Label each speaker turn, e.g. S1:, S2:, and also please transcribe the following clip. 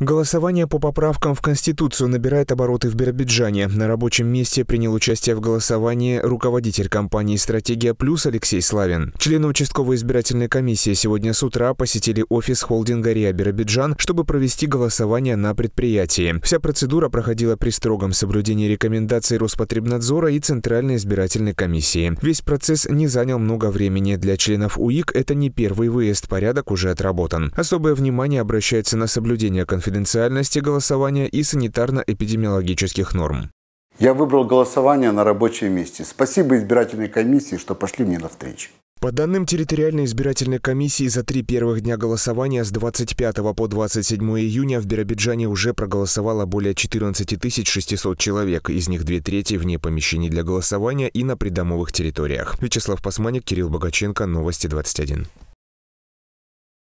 S1: Голосование по поправкам в Конституцию набирает обороты в Биробиджане. На рабочем месте принял участие в голосовании руководитель компании «Стратегия Плюс» Алексей Славин. Члены участковой избирательной комиссии сегодня с утра посетили офис холдинга «Риа Биробиджан», чтобы провести голосование на предприятии. Вся процедура проходила при строгом соблюдении рекомендаций Роспотребнадзора и Центральной избирательной комиссии. Весь процесс не занял много времени. Для членов УИК это не первый выезд, порядок уже отработан. Особое внимание обращается на соблюдение Конституции конфиденциальности голосования и санитарно-эпидемиологических норм.
S2: Я выбрал голосование на рабочем месте. Спасибо избирательной комиссии, что пошли мне навстречу.
S1: По данным территориальной избирательной комиссии, за три первых дня голосования с 25 по 27 июня в Биробиджане уже проголосовало более 14 600 человек, из них две трети вне помещений для голосования и на придомовых территориях. Вячеслав Посманик, Кирилл Богаченко, Новости 21.